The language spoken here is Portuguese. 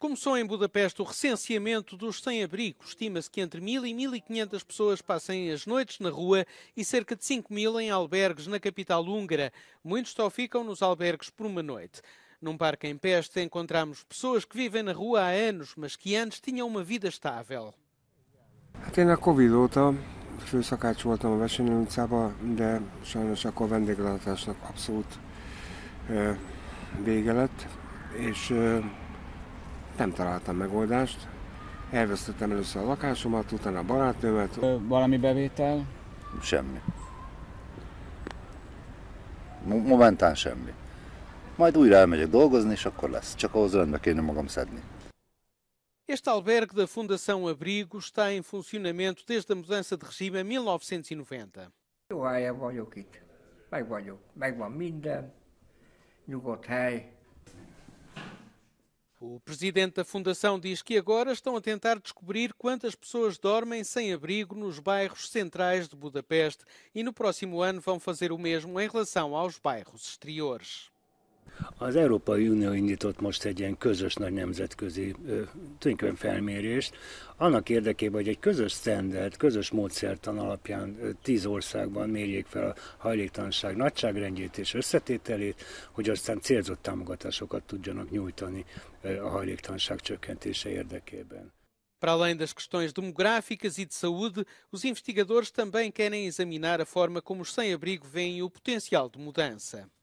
Começou em Budapeste o recenseamento dos sem-abrigo. Estima-se que entre 1.000 e 1.500 pessoas passem as noites na rua e cerca de 5.000 em albergues na capital húngara. Muitos só ficam nos albergues por uma noite. Num parque em Peste encontramos pessoas que vivem na rua há anos, mas que antes tinham uma vida estável. Até na Covid óta főszakács voltam a não utcában, de sajnos akkor a vendéglátásnak abszolút eh, vége lett, és eh, nem találtam megoldást. Elvesztettem először a lakásomat, utána a barátnőmet. valami bevétel? Semmi. Momentán semmi. Majd újra elmegyek dolgozni, és akkor lesz. Csak ahhoz rendbe kéne magam szedni. Este albergue da Fundação Abrigo está em funcionamento desde a mudança de regime em 1990. Jó helyen vagyok itt. Meg vagyok. Megvan minden. Nyugodt hely. O presidente da fundação diz que agora estão a tentar descobrir quantas pessoas dormem sem abrigo nos bairros centrais de Budapeste e no próximo ano vão fazer o mesmo em relação aos bairros exteriores. Az Európai Unió indított most egy ilyen közös nagy nemzetközi tulajdonképpen felmérést, annak érdekében, hogy egy közös standard, közös módszertan alapján tíz országban mérjék fel a hajléktalanság nagyságrendjét és összetételét, hogy aztán célzott támogatásokat tudjanak nyújtani a hajléktalanság csökkentése érdekében. Para além das questões demográficas e de saúde, os investigadores também querem examinar a forma como os sem-abrigo veem o potencial de mudança.